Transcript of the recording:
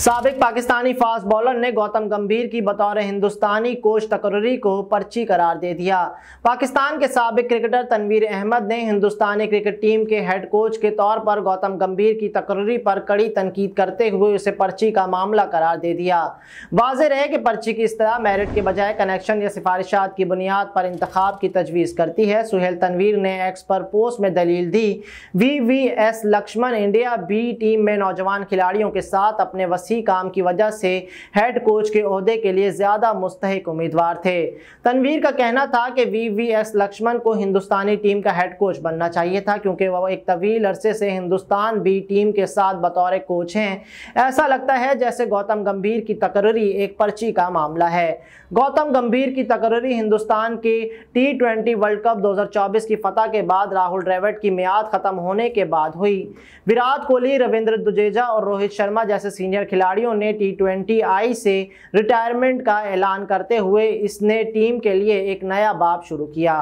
सबक Pakistani fast bowler ने गौतम गंभीर की बतौर हिंदुस्तानी कोच तकर्री को पर्ची करार दे दिया पाकिस्तान के सबक क्रिकेटर तनवीर अहमद ने हिंदुस्तानी क्रिकेट टीम के हेड कोच के तौर पर गौतम गंभीर की तकर्री पर कड़ी तनकीद करते हुए उसे पर्ची का मामला करार दे दिया वाज रहे कि पर्ची की इस तरह मेरिट के बजाय कनेक्शन या सिफारिशात की बुनियाद पर इंतखब की तजवीज़ करती है सुहेल तनवीर ने एक्स पर पोस्ट में दलील दी V V S Laxman India B team में नौजवान खिलाड़ियों के साथ अपने वसी वसी काम की वजह से हेड कोच के अहदे के लिए ज़्यादा मुस्तक उम्मीदवार थे तनवीर का कहना था कि वी लक्ष्मण को हिंदुस्तानी टीम का हेड कोच बनना चाहिए था क्योंकि वह एक तवील अरसे से हिंदुस्तान बी टीम के साथ बतौर कोच हैं ऐसा लगता है जैसे गौतम गंभीर की तकररी एक पर्ची का मामला है गौतम गंभीर की तकररी हिंदुस्तान के टी वर्ल्ड कप दो की फतह के बाद राहुल द्रविड की मियाद खत्म होने के बाद हुई विराट कोहली रविंद्र दुजेजा और रोहित शर्मा जैसे सीनियर खिलाड़ी खिलाड़ियों ने टी ट्वेंटी आई से रिटायरमेंट का ऐलान करते हुए इसने टीम के लिए एक नया बाप शुरू किया